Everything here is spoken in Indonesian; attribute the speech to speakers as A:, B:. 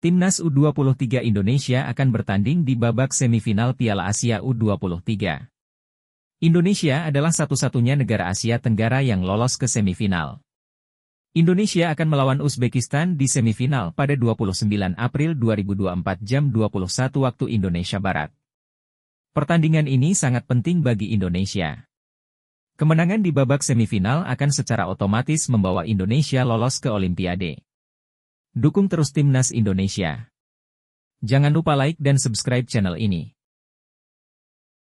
A: Timnas U23 Indonesia akan bertanding di babak semifinal Piala Asia U23. Indonesia adalah satu-satunya negara Asia Tenggara yang lolos ke semifinal. Indonesia akan melawan Uzbekistan di semifinal pada 29 April 2024 jam 21 waktu Indonesia Barat. Pertandingan ini sangat penting bagi Indonesia. Kemenangan di babak semifinal akan secara otomatis membawa Indonesia lolos ke Olimpiade. Dukung terus Timnas Indonesia. Jangan lupa like dan subscribe channel ini.